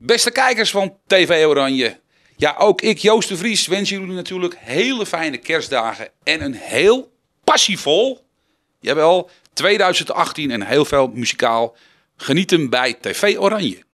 Beste kijkers van TV Oranje. Ja, ook ik, Joost de Vries, wens jullie natuurlijk hele fijne kerstdagen. En een heel passievol, jawel, 2018 en heel veel muzikaal genieten bij TV Oranje.